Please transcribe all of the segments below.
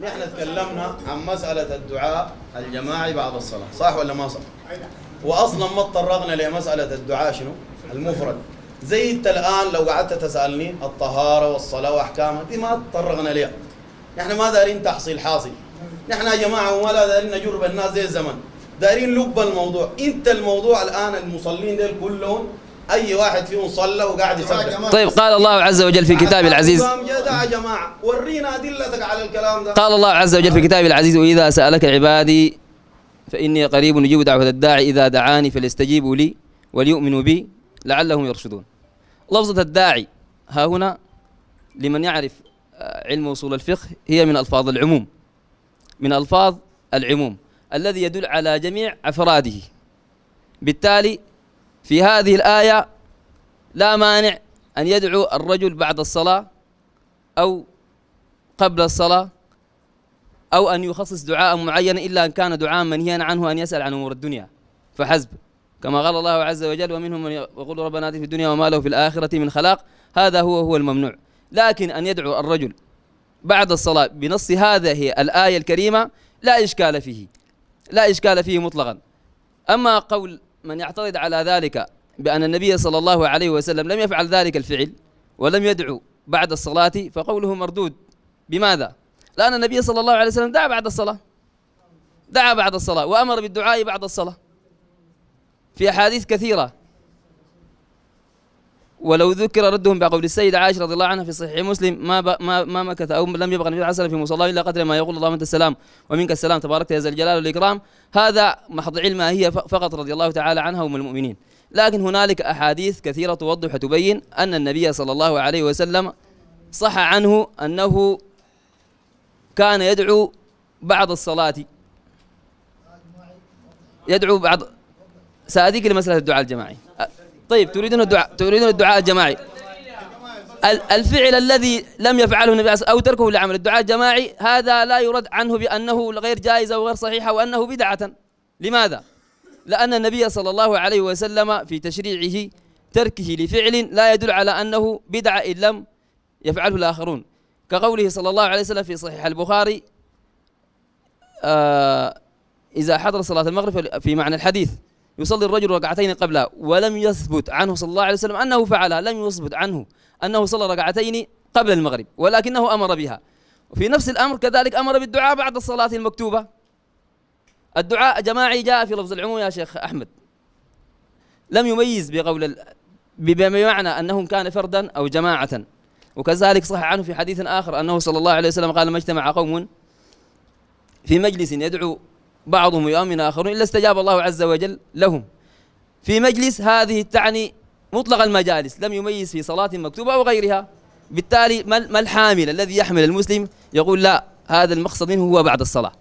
نحن تكلمنا عن مسألة الدعاء الجماعي بعد الصلاة صح ولا ما صح وأصلا ما تطرقنا لمسألة الدعاء شنو المفرد زي انت الان لو قعدت تسالني الطهاره والصلاه واحكامها دي ما تطرقنا لها نحن ما دارين تحصيل حاصل نحن يا جماعه ولا دارين نجرب الناس زي الزمن دارين لب الموضوع انت الموضوع الان المصلين ديل كلهم اي واحد فيهم صلى وقاعد يسبح طيب قال الله عز وجل في كتابه العزيز يا جماعه ورينا ادلتك على الكلام ده قال الله عز وجل في كتابه العزيز واذا سالك عبادي فاني قريب اجيب دعوه الداعي اذا دعاني فليستجيبوا لي وليؤمنوا بي لعلهم يرشدون لفظه الداعي ها هنا لمن يعرف آه، علم وصول الفقه هي من الفاظ العموم من الفاظ العموم الذي يدل على جميع افراده بالتالي في هذه الآية لا مانع أن يدعو الرجل بعد الصلاة أو قبل الصلاة أو أن يخصص دعاء معينا إلا أن كان دعاء منهيا عنه أن يسأل عن أمور الدنيا فحسب كما قال الله عز وجل ومنهم من يقول ربنا في الدنيا وما له في الآخرة من خلاق هذا هو هو الممنوع لكن أن يدعو الرجل بعد الصلاة بنص هذه الآية الكريمة لا إشكال فيه لا إشكال فيه مطلقا أما قول من يعترض على ذلك بأن النبي صلى الله عليه وسلم لم يفعل ذلك الفعل ولم يدعو بعد الصلاة فقوله مردود بماذا؟ لأن النبي صلى الله عليه وسلم دعا بعد الصلاة دعا بعد الصلاة وأمر بالدعاء بعد الصلاة في أحاديث كثيرة ولو ذكر ردهم بقول السيدة عائشة رضي الله عنها في صحيح مسلم ما ب... ما ما مكث او لم يبقى النبي عليه في مصلاه الا قدر ما يقول اللهم انت السلام ومنك السلام تباركت يا ذا الجلال والاكرام هذا محض علمها هي فقط رضي الله تعالى عنها ومن المؤمنين لكن هنالك احاديث كثيره توضح وتبين ان النبي صلى الله عليه وسلم صح عنه انه كان يدعو بعض الصلاه يدعو بعض سأذيك لمسألة الدعاء الجماعي طيب تريدون الدعاء تريدون الدعاء الجماعي الفعل الذي لم يفعله النبي أو تركه لعمل الدعاء الجماعي هذا لا يرد عنه بأنه غير جائز أو غير صحيح وأنه بدعة لماذا؟ لأن النبي صلى الله عليه وسلم في تشريعه تركه لفعل لا يدل على أنه بدعة إن لم يفعله الآخرون كقوله صلى الله عليه وسلم في صحيح البخاري آه إذا حضر صلاة المغرب في معنى الحديث يصلي الرجل ركعتين قبلها ولم يثبت عنه صلى الله عليه وسلم أنه فعلها لم يثبت عنه أنه صلى ركعتين قبل المغرب ولكنه أمر بها وفي نفس الأمر كذلك أمر بالدعاء بعد الصلاة المكتوبة الدعاء جماعي جاء في لفظ العموم يا شيخ أحمد لم يميز بقول بمعنى أنهم كان فردا أو جماعة وكذلك صح عنه في حديث آخر أنه صلى الله عليه وسلم قال ما اجتمع قوم في مجلس يدعو بعضهم يؤمن آخرون إلا استجاب الله عز وجل لهم في مجلس هذه تعني مطلق المجالس لم يميز في صلاة مكتوبة أو غيرها بالتالي ما الحامل الذي يحمل المسلم يقول لا هذا المقصد منه هو بعد الصلاة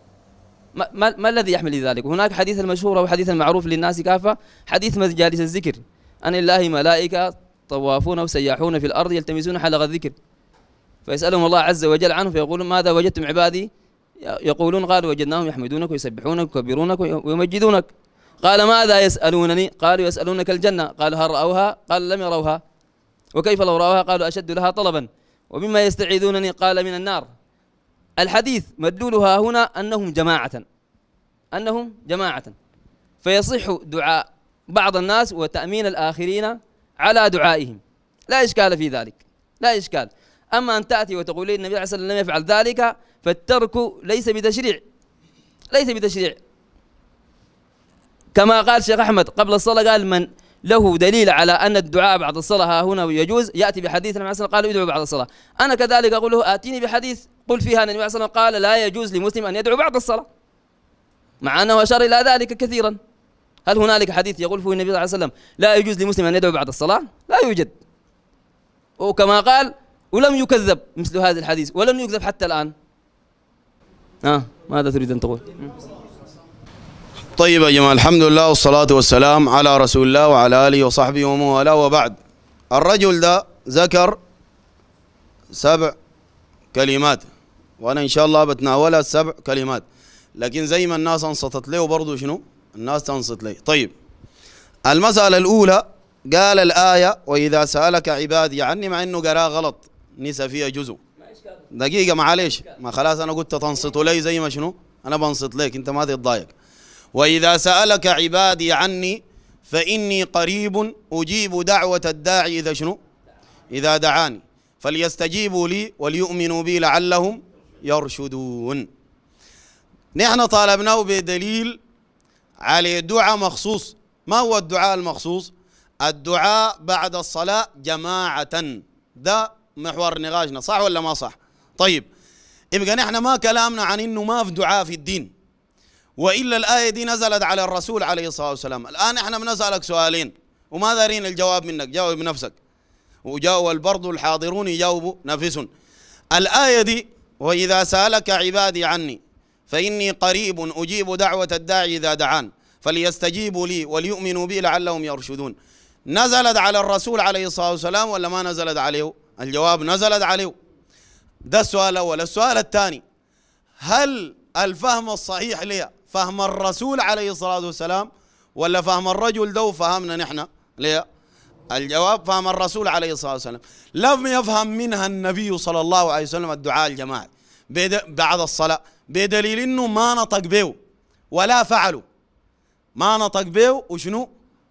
ما, ما, الذي يحمل ذلك هناك حديث المشهور أو حديث المعروف للناس كافة حديث مجالس الذكر أن الله ملائكة طوافون وسياحون في الأرض يلتمسون حلقة الذكر فيسألهم الله عز وجل عنه فيقول ماذا وجدتم عبادي يقولون قال وجدناهم يحمدونك ويسبحونك ويكبرونك ويمجدونك قال ماذا يسألونني قالوا يسألونك الجنة قال هل رأوها قال لم يروها وكيف لو رأوها قالوا أشد لها طلبا ومما يستعيذونني قال من النار الحديث مدلولها هنا أنهم جماعة أنهم جماعة فيصح دعاء بعض الناس وتأمين الآخرين على دعائهم لا إشكال في ذلك لا إشكال أما أن تأتي وتقول لي النبي صلى الله عليه وسلم لم يفعل ذلك فالترك ليس بتشريع ليس بتشريع كما قال شيخ أحمد قبل الصلاة قال من له دليل على أن الدعاء بعد الصلاة ها هنا يجوز يأتي بحديث النبي صلى الله عليه وسلم قال ادعو بعد الصلاة أنا كذلك أقول له آتيني بحديث قل فيها أن النبي عليه قال لا يجوز لمسلم أن يدعو بعد الصلاة مع أنه أشار إلى ذلك كثيرا هل هنالك حديث يقول فيه النبي صلى الله عليه وسلم لا يجوز لمسلم أن يدعو بعد الصلاة لا يوجد وكما قال ولم يكذب مثل هذا الحديث ولم يكذب حتى الآن آه ماذا تريد أن تقول طيب يا جماعة الحمد لله والصلاة والسلام على رسول الله وعلى آله وصحبه ومن والاه وبعد الرجل ده ذكر سبع كلمات وأنا إن شاء الله بتناولها السبع كلمات لكن زي ما الناس انصتت له برضه شنو الناس تنصت لي طيب المسألة الأولى قال الآية وإذا سألك عبادي عني مع أنه قراها غلط نسى فيها جزء دقيقة معليش ما خلاص أنا قلت تنصت لي زي ما شنو أنا بنصت لك أنت ما تتضايق وإذا سألك عبادي عني فإني قريب أجيب دعوة الداعي إذا شنو إذا دعاني فليستجيبوا لي وليؤمنوا بي لعلهم يرشدون نحن طالبناه بدليل على دعاء مخصوص ما هو الدعاء المخصوص الدعاء بعد الصلاة جماعة ده محور نقاشنا صح ولا ما صح طيب يبقى نحن ما كلامنا عن انه ما في دعاء في الدين والا الايه دي نزلت على الرسول عليه الصلاه والسلام الان احنا بنسالك سؤالين وما دارين الجواب منك جاوب نفسك وجاوب برضو الحاضرون يجاوبوا نفسهم الايه دي واذا سالك عبادي عني فاني قريب اجيب دعوه الداعي اذا دعان فليستجيبوا لي وليؤمنوا بي لعلهم يرشدون نزلت على الرسول عليه الصلاه والسلام ولا ما نزلت عليه الجواب نزلت عليه ده السؤال الأول السؤال الثاني هل الفهم الصحيح ليه فهم الرسول عليه الصلاة والسلام ولا فهم الرجل ده وفهمنا نحن ليه الجواب فهم الرسول عليه الصلاة والسلام لم يفهم منها النبي صلى الله عليه وسلم الدعاء الجماعي بعد الصلاة بدليل انه ما نطق به ولا فعله ما نطق به وشنو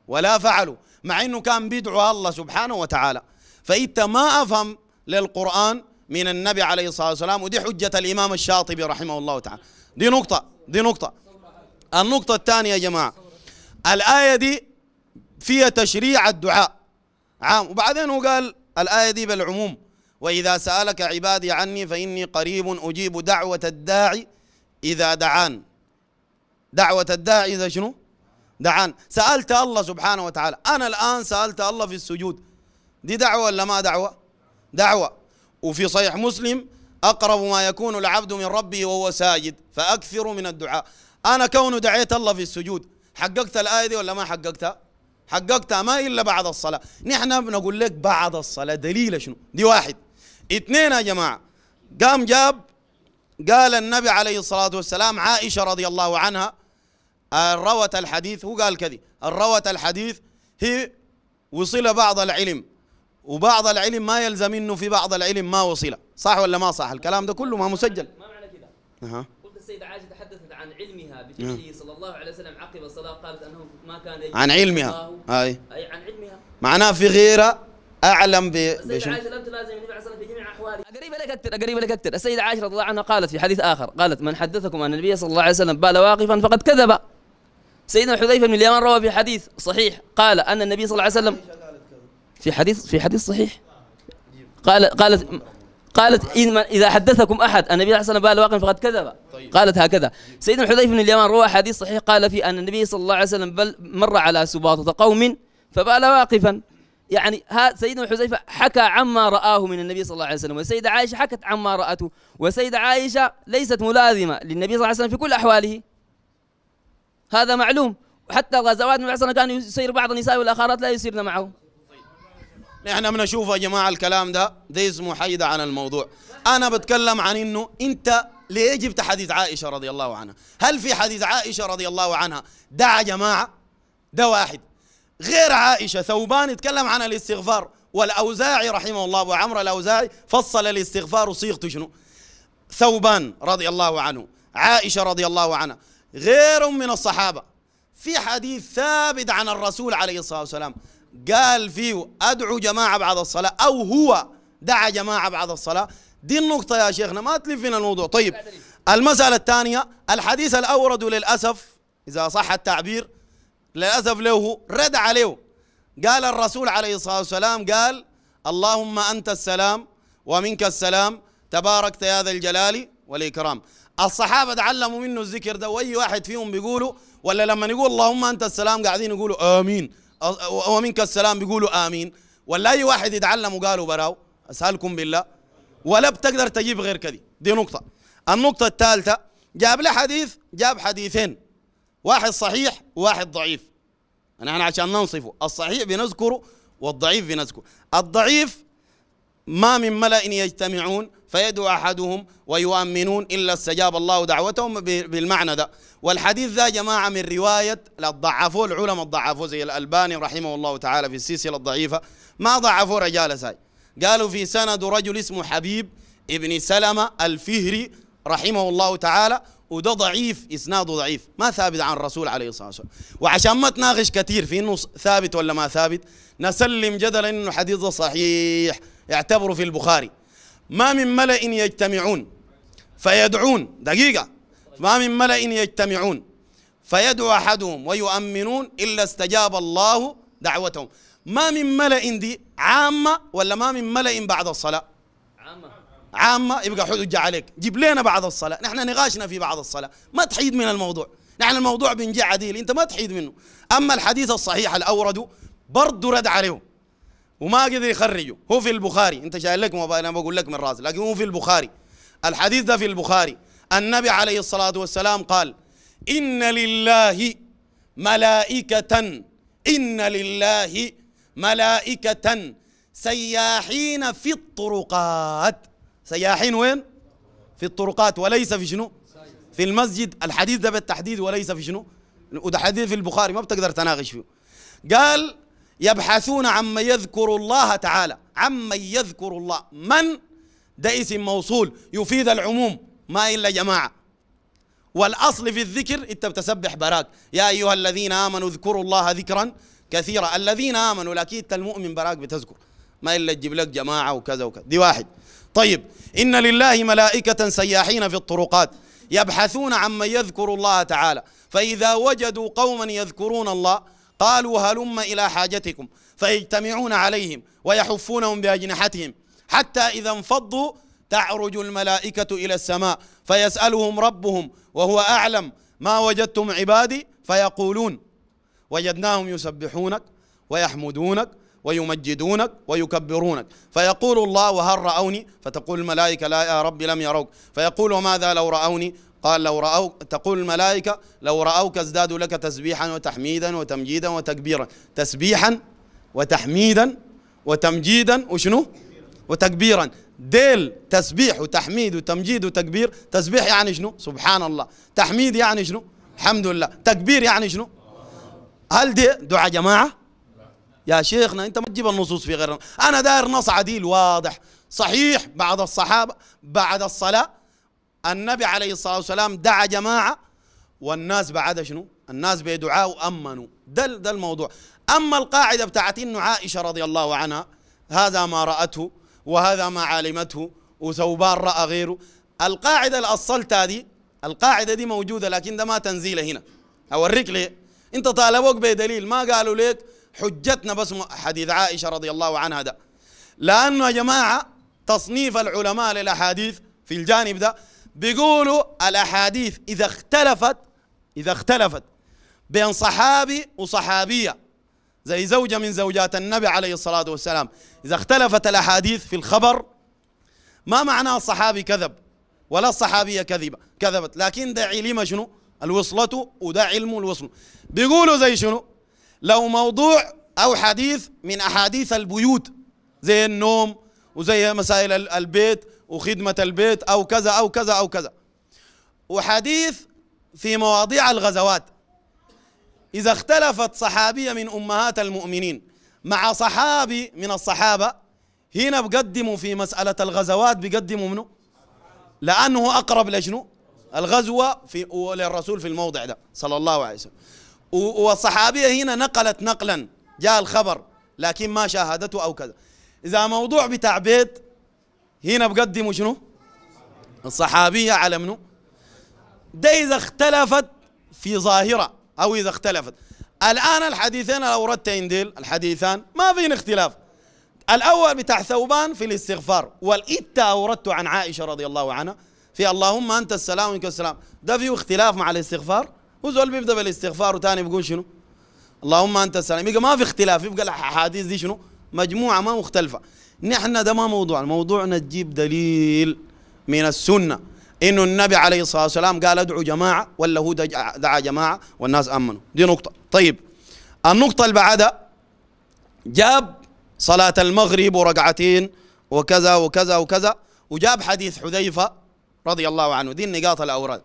ولا فعله مع انه كان بيدعو الله سبحانه وتعالى فانت ما افهم للقرآن من النبي عليه الصلاة والسلام ودي حجة الإمام الشاطبي رحمه الله تعالى دي نقطة دي نقطة النقطة الثانية يا جماعة الآية دي فيها تشريع الدعاء عام وبعدين هو قال الآية دي بالعموم وإذا سألك عبادي عني فإني قريب أجيب دعوة الداعي إذا دعان دعوة الداعي إذا شنو دعان سألت الله سبحانه وتعالى أنا الآن سألت الله في السجود دي دعوة ولا ما دعوة دعوة وفي صحيح مسلم أقرب ما يكون العبد من ربه وهو ساجد فأكثروا من الدعاء أنا كون دعيت الله في السجود حققت الآية دي ولا ما حققتها حققتها ما إلا بعد الصلاة نحن بنقول لك بعد الصلاة دليل شنو دي واحد اثنين يا جماعة قام جاب قال النبي عليه الصلاة والسلام عائشة رضي الله عنها روت الحديث هو قال كذي روت الحديث هي وصل بعض العلم وبعض العلم ما يلزم انه في بعض العلم ما وصل صح ولا ما صح الكلام ده كله ما مسجل ما معنى كده اها قلت السيدة عائشة تحدثت عن علمها بشيء صلى الله عليه وسلم عقب الصلاة قالت أنه ما كان يجب عن علمها أي. أي عن علمها معناه في غيرة اعلم ب السيدة عائشة لم تلازم النبي عليه في جميع احواله قريبه لك اكثر قريبه لك اكثر السيدة عائشة رضي الله عنها قالت في حديث اخر قالت من حدثكم ان النبي صلى الله عليه وسلم بال واقفا فقد كذب سيدنا حذيفة بن اليمان روى في حديث صحيح قال ان النبي صلى الله عليه وسلم في حديث في حديث صحيح قال قالت قالت إن اذا حدثكم احد ان النبي صلى الله عليه وسلم فقد كذب طيب. قالت هكذا سيدنا حذيفه بن اليمان روى حديث صحيح قال فيه ان النبي صلى الله عليه وسلم بل مر على سباطه قوم فبال واقفا يعني ها سيدنا حذيفه حكى عما رآه من النبي صلى الله عليه وسلم والسيدة عائشة حكت عما رأته والسيدة عائشة ليست ملازمة للنبي صلى الله عليه وسلم في كل أحواله هذا معلوم وحتى غزوات النبي صلى الله عليه وسلم كان يسير بعض النساء والاخرات لا يسيرن معه نحن بنشوف يا جماعه الكلام ده ده اسمه حيدة عن الموضوع انا بتكلم عن انه انت ليه جبت حديث عائشه رضي الله عنها هل في حديث عائشه رضي الله عنها دعا جماعه ده واحد غير عائشه ثوبان يتكلم عن الاستغفار والاوزاعي رحمه الله ابو عمرو الاوزاعي فصل الاستغفار وصيغته شنو ثوبان رضي الله عنه عائشه رضي الله عنها غير من الصحابه في حديث ثابت عن الرسول عليه الصلاه والسلام قال فيه أدعو جماعة بعد الصلاة أو هو دعا جماعة بعد الصلاة دي النقطة يا شيخنا ما تلفنا الموضوع طيب المسألة الثانية الحديث الأورد للأسف إذا صح التعبير للأسف له رد عليه قال الرسول عليه الصلاة والسلام قال اللهم أنت السلام ومنك السلام تباركت يا ذا الجلال والإكرام الصحابة تعلموا منه الذكر ده وأي واحد فيهم بيقوله ولا لما يقول اللهم أنت السلام قاعدين يقولوا آمين ومنك السلام بيقولوا امين ولا اي واحد يتعلم وقالوا براو اسالكم بالله ولا بتقدر تجيب غير كذي دي نقطه النقطه الثالثه جاب له حديث جاب حديثين واحد صحيح وواحد ضعيف نحن يعني عشان ننصفه الصحيح بنذكره والضعيف بنذكره الضعيف ما من ملأ يجتمعون فيدعو أحدهم ويؤمنون إلا استجاب الله دعوتهم بالمعنى ده والحديث ذا جماعة من رواية ضعفوه العلماء ضعفوه زي الألباني رحمه الله تعالى في السلسلة الضعيفة ما ضعفوه رجال ساي قالوا في سند رجل اسمه حبيب ابن سلمة الفهري رحمه الله تعالى وده ضعيف اسناده ضعيف ما ثابت عن الرسول عليه الصلاه والسلام وعشان ما تناقش كثير في انه ثابت ولا ما ثابت نسلم جدلا انه حديثه صحيح يعتبره في البخاري ما من ملأ يجتمعون فيدعون دقيقة ما من ملأ يجتمعون فيدعو أحدهم ويؤمنون إلا استجاب الله دعوتهم ما من ملأ دي عامة ولا ما من ملأ بعد الصلاة عامة عامة يبقى حجة عليك جيب لنا بعد الصلاة نحن نغاشنا في بعد الصلاة ما تحيد من الموضوع نحن الموضوع بنجي عديل انت ما تحيد منه أما الحديث الصحيح الأورد برضه رد عليهم وما قدر يخرجه هو في البخاري انت شايل لك انا بقول لك من راسي لكن هو في البخاري الحديث ده في البخاري النبي عليه الصلاة والسلام قال إن لله ملائكة إن لله ملائكة سياحين في الطرقات سياحين وين؟ في الطرقات وليس في شنو؟ في المسجد الحديث ده بالتحديد وليس في شنو؟ وده حديث في البخاري ما بتقدر تناقش فيه قال يبحثون عما يذكر الله تعالى عمن يذكر الله من ده اسم موصول يفيد العموم ما إلا جماعة والأصل في الذكر أنت بتسبح براك يا أيها الذين آمنوا اذكروا الله ذكرا كثيرا الذين آمنوا لكن أنت المؤمن براك بتذكر ما إلا تجيب لك جماعة وكذا وكذا دي واحد طيب إن لله ملائكة سياحين في الطرقات يبحثون عمن يذكر الله تعالى فإذا وجدوا قوما يذكرون الله قالوا هلم إلى حاجتكم فيجتمعون عليهم ويحفونهم بأجنحتهم حتى إذا انفضوا تعرج الملائكة إلى السماء فيسألهم ربهم وهو أعلم ما وجدتم عبادي فيقولون وجدناهم يسبحونك ويحمدونك ويمجدونك ويكبرونك فيقول الله وهل رأوني فتقول الملائكة لا يا ربي لم يروك فيقول وماذا لو رأوني قال لو رأوك تقول الملائكة لو رأوك ازدادوا لك تسبيحا وتحميدا وتمجيدا وتكبيرا تسبيحا وتحميدا وتمجيدا وشنو وتكبيرا ديل تسبيح وتحميد وتمجيد وتكبير تسبيح يعني شنو سبحان الله تحميد يعني شنو الحمد لله تكبير يعني شنو هل دي دعاء جماعة يا شيخنا انت ما تجيب النصوص في غير انا داير نص عديل واضح صحيح بعض الصحابة بعد الصلاة النبي عليه الصلاة والسلام دعا جماعة والناس بعد شنو الناس بدعاء أمنوا ده, ده الموضوع أما القاعدة بتاعت إنه عائشة رضي الله عنها هذا ما رأته وهذا ما علمته وثوبان رأى غيره القاعدة اللي أصلتها دي القاعدة دي موجودة لكن ده ما تنزيله هنا أوريك ليه أنت طالبوك بدليل ما قالوا ليك حجتنا بس حديث عائشة رضي الله عنها ده لأنه يا جماعة تصنيف العلماء للأحاديث في الجانب ده بيقولوا الأحاديث إذا اختلفت إذا اختلفت بين صحابي وصحابية زي زوجة من زوجات النبي عليه الصلاة والسلام إذا اختلفت الأحاديث في الخبر ما معنى الصحابي كذب ولا الصحابية كذبة كذبت لكن ده علم شنو الوصلة وده علم الوصل بيقولوا زي شنو لو موضوع أو حديث من أحاديث البيوت زي النوم وزي مسائل البيت وخدمة البيت أو كذا أو كذا أو كذا وحديث في مواضيع الغزوات إذا اختلفت صحابية من أمهات المؤمنين مع صحابي من الصحابة هنا بقدموا في مسألة الغزوات بقدموا منه لأنه أقرب لشنو الغزوة في للرسول في الموضع ده صلى الله عليه وسلم والصحابية هنا نقلت نقلا جاء الخبر لكن ما شاهدته أو كذا إذا موضوع بتاع بيت هنا بقدموا شنو الصحابية على منو ده إذا اختلفت في ظاهرة أو إذا اختلفت الآن الحديثين الأوردتين أوردت ديل الحديثان ما فين اختلاف الأول بتاع ثوبان في الاستغفار والإتا أوردت عن عائشة رضي الله عنها في اللهم أنت السلام منك السلام ده فيه اختلاف مع الاستغفار وزول بيبدأ بالاستغفار وتاني بيقول شنو اللهم أنت السلام يبقى ما في اختلاف يبقى الأحاديث دي شنو مجموعة ما مختلفة نحن ده ما موضوعنا موضوعنا تجيب دليل من السنة إنه النبي عليه الصلاة والسلام قال ادعوا جماعة ولا هو دعا جماعة والناس أمنوا دي نقطة طيب النقطة اللي بعدها جاب صلاة المغرب وركعتين وكذا وكذا وكذا وجاب حديث حذيفة رضي الله عنه دي النقاط الأوراد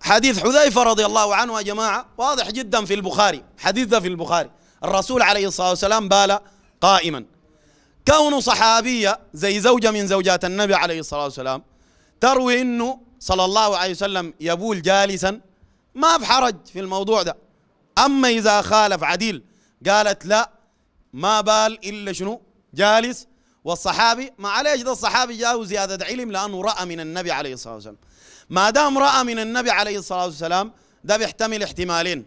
حديث حذيفة رضي الله عنه يا جماعة واضح جدا في البخاري حديث ده في البخاري الرسول عليه الصلاة والسلام بال قائما كونه صحابية زي زوجة من زوجات النبي عليه الصلاة والسلام تروي أنه صلى الله عليه وسلم يبول جالسا ما في حرج في الموضوع ده أما إذا خالف عديل قالت لا ما بال إلا شنو جالس والصحابي ما عليه ده الصحابي جاءه زيادة علم لأنه رأى من النبي عليه الصلاة والسلام ما دام رأى من النبي عليه الصلاة والسلام ده بيحتمل احتمالين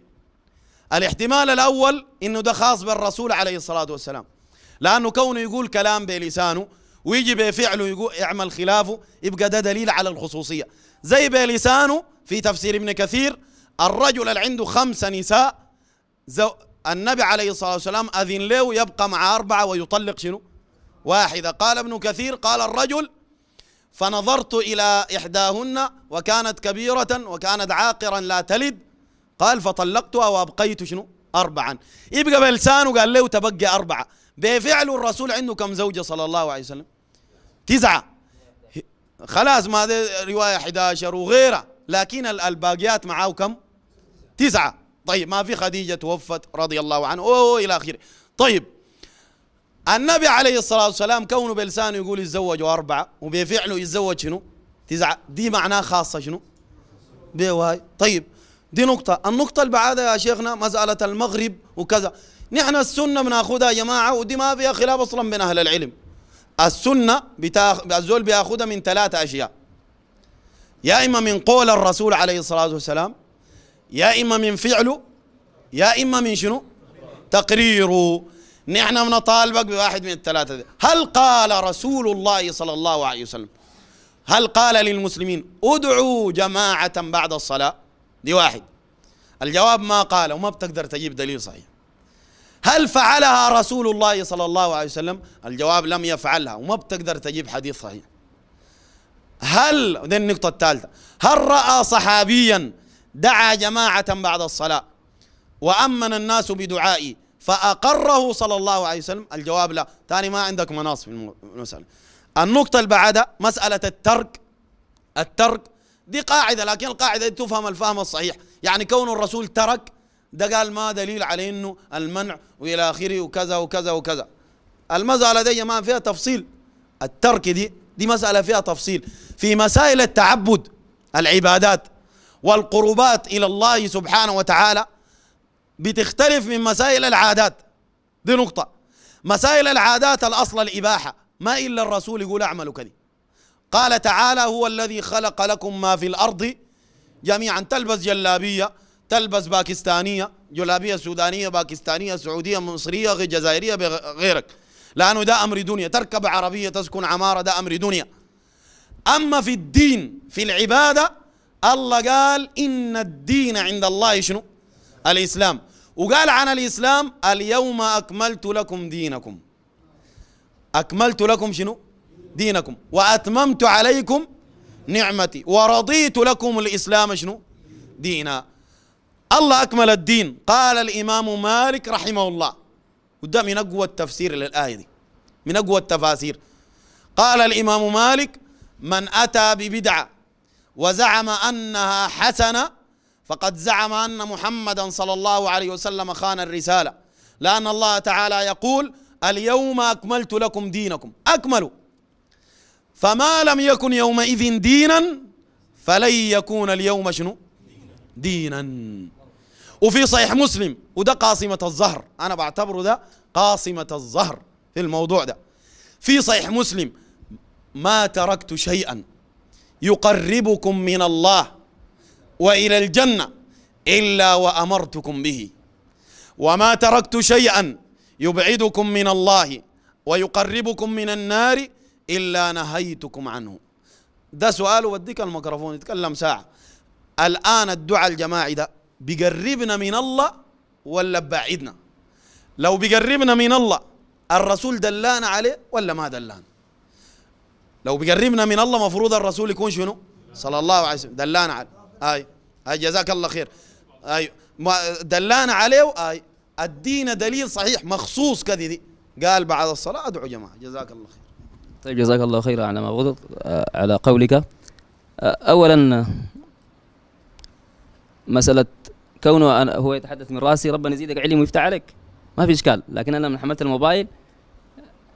الاحتمال الأول إنه ده خاص بالرسول عليه الصلاة والسلام لأنه كونه يقول كلام بلسانه ويجي بفعله يقول اعمل خلافه يبقى ده دليل على الخصوصية زي بلسانه في تفسير ابن كثير الرجل اللي عنده خمس نساء زو النبي عليه الصلاة والسلام أذن له يبقى مع أربعة ويطلق شنو واحدة قال ابن كثير قال الرجل فنظرت إلى إحداهن وكانت كبيرة وكانت عاقرا لا تلد قال فطلقتها وأبقيت شنو أربعا يبقى بلسانه قال له تبقى أربعة بفعل الرسول عنده كم زوجة صلى الله عليه وسلم تسعة خلاص ما دي رواية 11 وغيرها لكن الباقيات معاه كم تسعة طيب ما في خديجة توفت رضي الله عنه أوه إلى آخره طيب النبي عليه الصلاة والسلام كونه بلسانه يقول يتزوجوا أربعة وبفعله يتزوج شنو تسعة دي معناه خاصة شنو واي طيب دي نقطة النقطة اللي بعدها يا شيخنا مسألة المغرب وكذا نحن السنة بناخذها يا جماعة ودي ما فيها خلاف أصلا بين أهل العلم السنة بتاخ... الزول بياخذها من ثلاثة أشياء يا إما من قول الرسول عليه الصلاة والسلام يا إما من فعله يا إما من شنو تقريره نحن بنطالبك بواحد من الثلاثة دي. هل قال رسول الله صلى الله عليه وسلم هل قال للمسلمين ادعوا جماعة بعد الصلاة دي واحد الجواب ما قال وما بتقدر تجيب دليل صحيح هل فعلها رسول الله صلى الله عليه وسلم الجواب لم يفعلها وما بتقدر تجيب حديث صحيح هل دي النقطة الثالثة هل رأى صحابيا دعا جماعة بعد الصلاة وأمن الناس بدعائه فأقره صلى الله عليه وسلم الجواب لا ثاني ما عندك مناص في المسألة النقطة اللي بعدها مسألة الترك الترك دي قاعدة لكن القاعدة دي تفهم الفهم الصحيح يعني كون الرسول ترك ده قال ما دليل على انه المنع والى اخره وكذا وكذا وكذا المساله دي ما فيها تفصيل الترك دي دي مساله فيها تفصيل في مسائل التعبد العبادات والقربات الى الله سبحانه وتعالى بتختلف من مسائل العادات دي نقطه مسائل العادات الاصل الاباحه ما الا الرسول يقول اعملوا كذا قال تعالى هو الذي خلق لكم ما في الارض جميعا تلبس جلابيه تلبس باكستانية جلابية سودانية باكستانية سعودية مصرية جزائرية غيرك لأنه ده أمر دنيا تركب عربية تسكن عمارة ده أمر دنيا أما في الدين في العبادة الله قال إن الدين عند الله شنو الإسلام وقال عن الإسلام اليوم أكملت لكم دينكم أكملت لكم شنو دينكم وأتممت عليكم نعمتي ورضيت لكم الإسلام شنو دينا الله أكمل الدين قال الإمام مالك رحمه الله وده من أقوى التفسير للآية دي من أقوى التفاسير قال الإمام مالك من أتى ببدعة وزعم أنها حسنة فقد زعم أن محمدا صلى الله عليه وسلم خان الرسالة لأن الله تعالى يقول اليوم أكملت لكم دينكم أكملوا فما لم يكن يومئذ دينا فلن يكون اليوم شنو دينا وفي صحيح مسلم وده قاصمة الظهر أنا بعتبره ده قاصمة الظهر في الموضوع ده في صحيح مسلم ما تركت شيئا يقربكم من الله وإلى الجنة إلا وأمرتكم به وما تركت شيئا يبعدكم من الله ويقربكم من النار إلا نهيتكم عنه ده سؤال وديك الميكروفون يتكلم ساعة الآن الدعاء الجماعي ده بيقربنا من الله ولا بعيدنا لو بيقربنا من الله الرسول دلانا عليه ولا ما دلانا لو بيقربنا من الله مفروض الرسول يكون شنو صلى الله عليه وسلم دلانا عليه اي اي جزاك الله خير اي دلانا عليه اي ادينا دليل صحيح مخصوص كذي دي قال بعد الصلاه ادعوا جماعه جزاك الله خير طيب جزاك الله خير على ما غضب على قولك اولا مساله كونه أنا هو يتحدث من راسي ربنا يزيدك علم ويفتح عليك ما في اشكال لكن انا من حملت الموبايل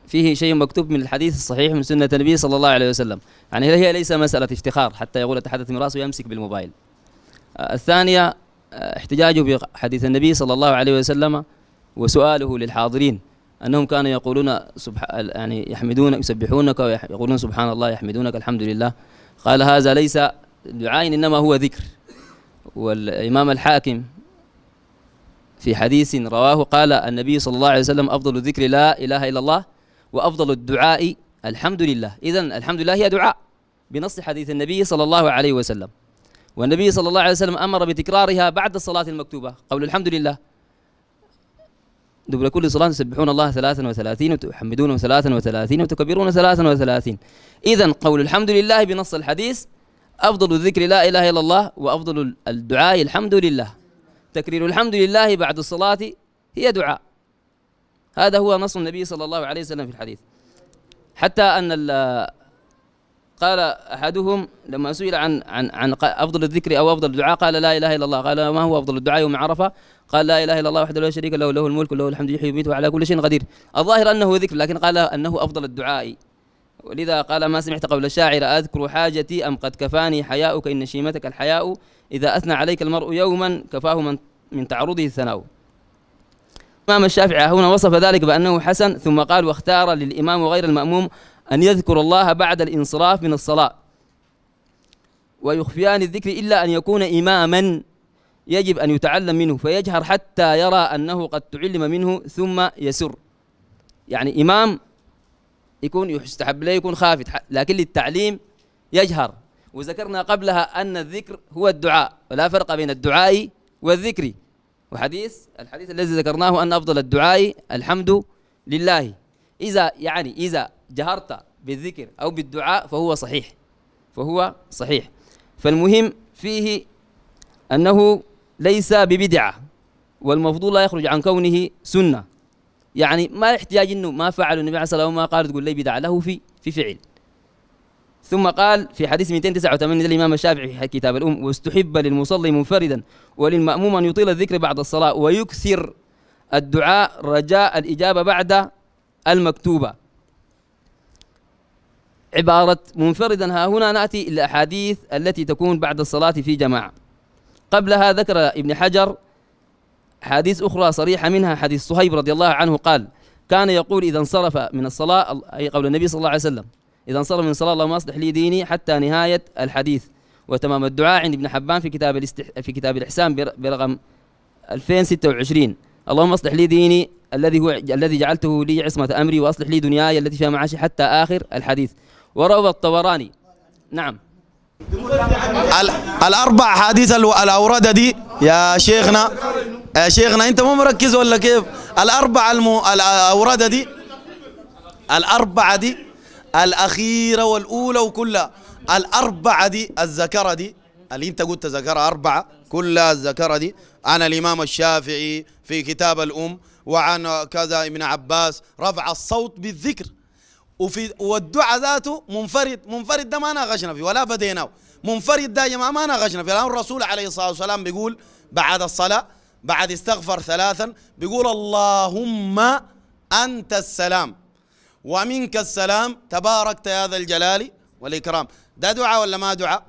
فيه شيء مكتوب من الحديث الصحيح من سنه النبي صلى الله عليه وسلم يعني هي ليس مساله افتخار حتى يقول اتحدث من راسه ويمسك بالموبايل آه، الثانيه آه، احتجاجه بحديث النبي صلى الله عليه وسلم وسؤاله للحاضرين انهم كانوا يقولون سبحان يعني يحمدونك يسبحونك ويقولون سبحان الله يحمدونك الحمد لله قال هذا ليس دعاء انما هو ذكر والإمام الحاكم في حديث رواه قال النبي صلى الله عليه وسلم أفضل الذكر لا إله إلا الله وأفضل الدعاء الحمد لله إذا الحمد لله هي دعاء بنص حديث النبي صلى الله عليه وسلم والنبي صلى الله عليه وسلم أمر بتكرارها بعد الصلاة المكتوبة قول الحمد لله دبر كل صلاة تسبحون الله ثلاثا وثلاثين وتحمدونه ثلاثا وثلاثين وتكبرون ثلاثا وثلاثين إذا قول الحمد لله بنص الحديث أفضل الذكر لا إله إلا الله وأفضل الدعاء الحمد لله تكرير الحمد لله بعد الصلاة هي دعاء هذا هو نص النبي صلى الله عليه وسلم في الحديث حتى أن قال أحدهم لما سئل عن عن عن أفضل الذكر أو أفضل الدعاء قال لا إله إلا الله قال ما هو أفضل الدعاء يوم عرفة قال لا إله إلا الله وحده لا شريك له له الملك وله الحمد يحيي ويميت وعلى كل شيء قدير الظاهر أنه ذكر لكن قال أنه أفضل الدعاء ولذا قال ما سمعت قول الشاعر أذكر حاجتي أم قد كفاني حياؤك إن شيمتك الحياء إذا أثنى عليك المرء يوما كفاه من, من تعرضه الثناء الإمام الشافعي هنا وصف ذلك بأنه حسن ثم قال واختار للإمام غير المأموم أن يذكر الله بعد الانصراف من الصلاة ويخفيان الذكر إلا أن يكون إماما يجب أن يتعلم منه فيجهر حتى يرى أنه قد تعلم منه ثم يسر يعني إمام يكون يستحب له يكون خافت لكن للتعليم يجهر وذكرنا قبلها أن الذكر هو الدعاء ولا فرق بين الدعاء والذكر وحديث الحديث الذي ذكرناه أن أفضل الدعاء الحمد لله إذا يعني إذا جهرت بالذكر أو بالدعاء فهو صحيح فهو صحيح فالمهم فيه أنه ليس ببدعة والمفضول لا يخرج عن كونه سنة يعني ما يحتاج انه ما فعل النبي عليه الصلاه والسلام ما قال تقول لي بدعه له في في فعل ثم قال في حديث 289 للامام الشافعي في كتاب الام واستحب للمصلي منفردا وللماموم ان يطيل الذكر بعد الصلاه ويكثر الدعاء رجاء الاجابه بعد المكتوبه عبارة منفردا ها هنا نأتي إلى الأحاديث التي تكون بعد الصلاة في جماعة قبلها ذكر ابن حجر حديث أخرى صريحة منها حديث صهيب رضي الله عنه قال كان يقول إذا انصرف من الصلاة أي قول النبي صلى الله عليه وسلم إذا انصرف من الصلاة اللهم أصلح لي ديني حتى نهاية الحديث وتمام الدعاء عند ابن حبان في كتاب الاستح... في كتاب الإحسان برقم 2026 اللهم أصلح لي ديني الذي هو الذي جعلته لي عصمة أمري وأصلح لي دنياي التي فيها معاشي حتى آخر الحديث وروى الطبراني نعم الأربع حديث الأوردة دي يا شيخنا يا شيخنا انت مو مركز ولا كيف الاربعه المو... الاوراد دي الاربعه دي الاخيره والاولى وكلها الاربعه دي الذكره دي اللي انت قلت ذكرها اربعه كلها الذكره دي عن الامام الشافعي في كتاب الام وعن كذا ابن عباس رفع الصوت بالذكر وفي والدعاء ذاته منفرد منفرد ده ما ناقشنا فيه ولا بديناه منفرد ده يا جماعه ما ناقشنا فيه الان الرسول عليه الصلاه والسلام بيقول بعد الصلاه بعد استغفر ثلاثا بيقول اللهم أنت السلام ومنك السلام تباركت يا ذا الجلال والإكرام ده دعاء ولا ما دعاء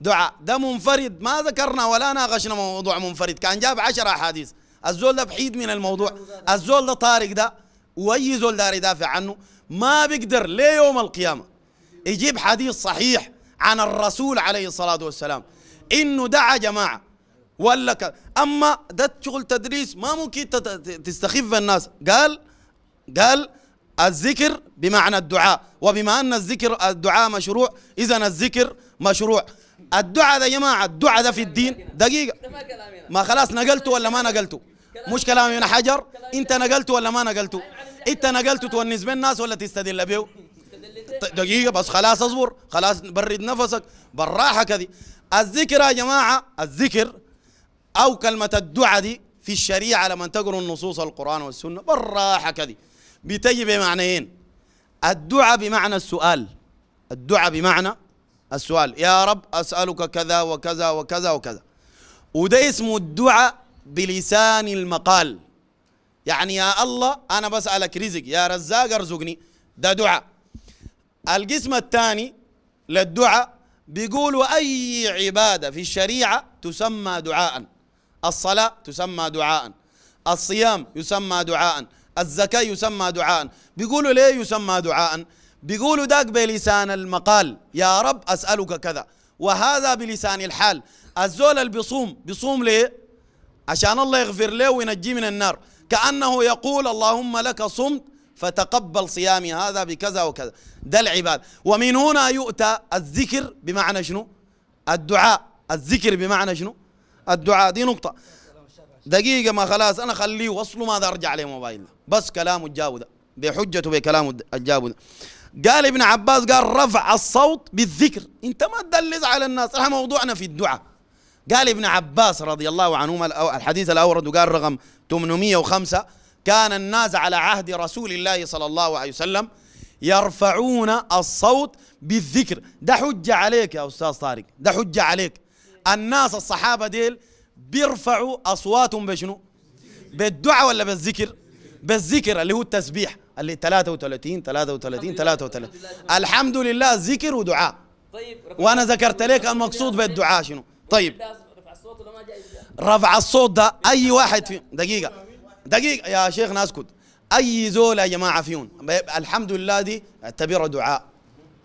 دعاء ده منفرد ما ذكرنا ولا ناقشنا موضوع منفرد كان جاب عشر أحاديث الزول ده بحيد من الموضوع الزول ده طارق ده وأي زول دار يدافع عنه ما بيقدر ليوم القيامة يجيب حديث صحيح عن الرسول عليه الصلاة والسلام إنه دعا جماعة ولا ك... اما ده شغل تدريس ما ممكن تستخف الناس قال قال الذكر بمعنى الدعاء وبما ان الذكر الدعاء مشروع اذا الذكر مشروع الدعاء ده يا جماعه الدعاء ده في الدين دقيقه ما خلاص نقلته ولا ما نقلته مش كلامي من حجر انت نقلته ولا ما نقلته أيوة، انت نقلته تونس بين الناس ولا تستدل به دقيقة بس خلاص اصبر خلاص برد نفسك بالراحة كذي الذكر يا جماعة الذكر أو كلمة الدعاء دي في الشريعة لما تقروا النصوص القرآن والسنة بالراحة كذي بتجي بمعنيين الدعاء بمعنى السؤال الدعاء بمعنى السؤال يا رب أسألك كذا وكذا وكذا وكذا وده اسمه الدعاء بلسان المقال يعني يا الله أنا بسألك رزق يا رزاق ارزقني ده دعاء القسم الثاني للدعاء بيقولوا أي عبادة في الشريعة تسمى دعاءً الصلاة تسمى دعاء الصيام يسمى دعاء الزكاة يسمى دعاء بيقولوا ليه يسمى دعاء بيقولوا داك بلسان المقال يا رب أسألك كذا وهذا بلسان الحال الزول اللي بيصوم بيصوم ليه عشان الله يغفر له وينجيه من النار كأنه يقول اللهم لك صمت فتقبل صيامي هذا بكذا وكذا ده العباد ومن هنا يؤتى الذكر بمعنى شنو الدعاء الذكر بمعنى شنو الدعاء دي نقطة دقيقة ما خلاص أنا خليه وصله ماذا أرجع عليه موبايل بس كلامه الجاو ده دي حجته بكلامه الجاو ده قال ابن عباس قال رفع الصوت بالذكر انت ما تدلز على الناس احنا موضوعنا في الدعاء قال ابن عباس رضي الله عنهما الحديث الاورد وقال رقم 805 كان الناس على عهد رسول الله صلى الله عليه وسلم يرفعون الصوت بالذكر ده حجة عليك يا أستاذ طارق ده حجة عليك الناس الصحابة ديل بيرفعوا أصواتهم بشنو بالدعاء ولا بالذكر بالذكر اللي هو التسبيح اللي 33 33 33 الحمد لله ذكر ودعاء طيب وانا ذكرت لك المقصود بالدعاء شنو طيب رفع الصوت ده اي واحد في دقيقه دقيقه يا شيخنا اسكت اي زول يا جماعه فيهم طيب، الحمد لله دي اعتبرها دعاء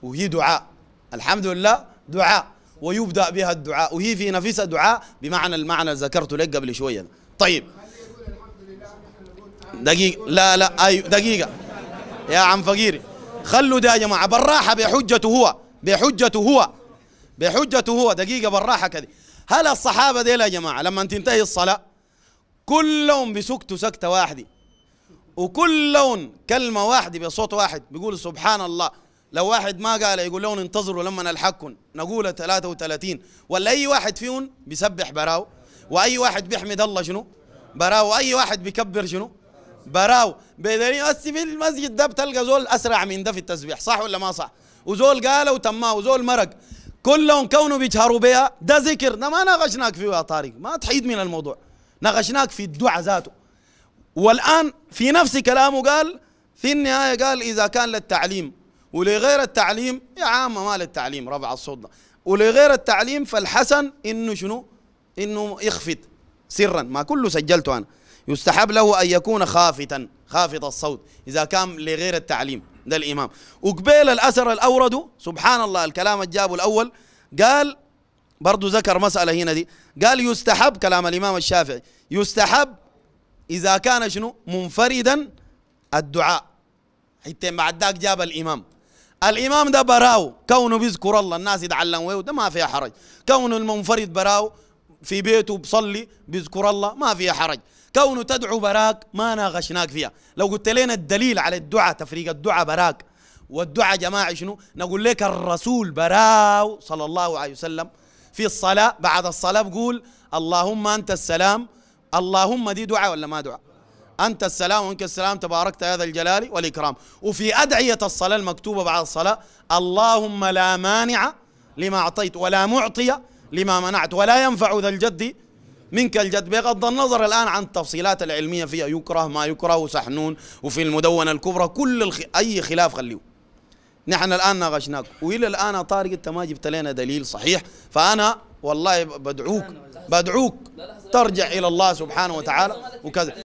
وهي دعاء الحمد لله دعاء ويبدأ بها الدعاء وهي في نفسها دعاء بمعنى المعنى ذكرته لك قبل شوية طيب دقيقة لا لا أيوة دقيقة يا عم فقيري خلوا ده يا جماعة بالراحة بحجته هو بحجته هو بحجته هو دقيقة بالراحة كذي هل الصحابة ديل يا جماعة لما تنتهي الصلاة كلهم بسكتوا سكتة واحدة وكلهم كلمة واحدة بصوت واحد بيقول سبحان الله لو واحد ما قال يقول لهم انتظروا لما نلحقكم نقول 33 ولا اي واحد فيهم بيسبح براو واي واحد بيحمد الله شنو براو واي واحد بيكبر شنو براو بدليل بس في المسجد ده بتلقى زول اسرع من ده في التسبيح صح ولا ما صح وزول قال وتماه وزول مرق كلهم كونوا بيجهروا بها ده ذكر ده ما ناقشناك فيه يا طارق ما تحيد من الموضوع ناقشناك في الدعاء ذاته والان في نفس كلامه قال في النهايه قال اذا كان للتعليم ولغير التعليم يا عامة مال التعليم رفع الصوت ده ولغير التعليم فالحسن إنه شنو إنه يخفت سرا ما كله سجلته أنا يستحب له أن يكون خافتا خافت الصوت إذا كان لغير التعليم ده الإمام وقبيل الأثر الأورد سبحان الله الكلام الجاب الأول قال برضو ذكر مسألة هنا دي قال يستحب كلام الإمام الشافعي يستحب إذا كان شنو منفردا الدعاء حتى بعد ذاك جاب الإمام الامام ده براو كونه بيذكر الله الناس يتعلموا ده ما فيها حرج كونه المنفرد براو في بيته بصلي بيذكر الله ما فيها حرج كونه تدعو براك ما ناقشناك فيها لو قلت لنا الدليل على الدعاء تفريق الدعاء براك والدعاء جماعة شنو نقول لك الرسول براو صلى الله عليه وسلم في الصلاة بعد الصلاة بقول اللهم أنت السلام اللهم دي دعاء ولا ما دعاء أنت السلام وإنك السلام تباركت يا ذا الجلال والإكرام وفي أدعية الصلاة المكتوبة بعد الصلاة اللهم لا مانع لما أعطيت ولا معطي لما منعت ولا ينفع ذا الجد منك الجد بغض النظر الآن عن التفصيلات العلمية فيها يكره ما يكره وسحنون وفي المدونة الكبرى كل الخ... أي خلاف خليه نحن الآن ناقشناك وإلى الآن طارق أنت ما جبت لنا دليل صحيح فأنا والله بدعوك بدعوك ترجع إلى الله سبحانه وتعالى وكذا